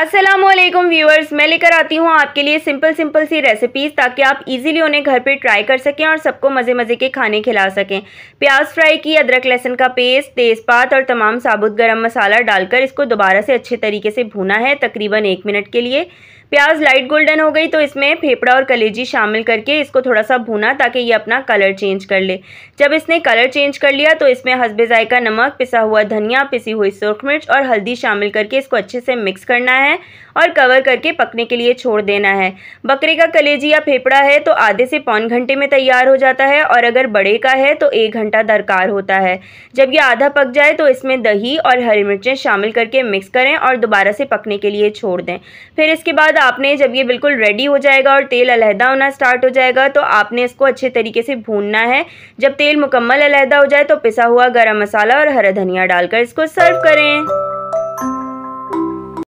Aslam viewers मैं लेकर आती हूँ आपके लिए सिंपल सिंपल सी रेसिपीज़ ताकि आप इजीली उन्हें घर पे ट्राई कर सकें और सबको मज़े मज़े के खाने खिला सकें प्याज फ्राई की अदरक लहसुन का पेस्ट तेज़पात और तमाम साबुत गरम मसाला डालकर इसको दोबारा से अच्छे तरीके से भूना है तकरीबन एक मिनट के लिए प्याज लाइट गोल्डन हो गई तो इसमें फेफड़ा और कलेजी शामिल करके इसको थोड़ा सा भूना ताकि ये अपना कलर चेंज कर ले जब इसने कलर चेंज कर लिया तो इसमें हसबे जायका नमक पिसा हुआ धनिया पिसी हुई सुरख मिर्च और हल्दी शामिल करके इसको अच्छे से मिक्स करना है है और कवर करके पकने के लिए छोड़ देना है बकरे का कलेजी या फेफड़ा है तो आधे से पौन घंटे में तैयार हो जाता है और अगर बड़े का है तो एक घंटा दरकार होता है जब यह आधा पक जाए तो इसमें दही और हरी मिर्चें शामिल करके मिक्स करें और दोबारा से पकने के लिए छोड़ दें फिर इसके बाद आपने जब ये बिल्कुल रेडी हो जाएगा और तेल अलहदा होना स्टार्ट हो जाएगा तो आपने इसको अच्छे तरीके से भूनना है जब तेल मुकम्मल अलहदा हो जाए तो पिसा हुआ गर्म मसाला और हरा धनिया डालकर इसको सर्व करें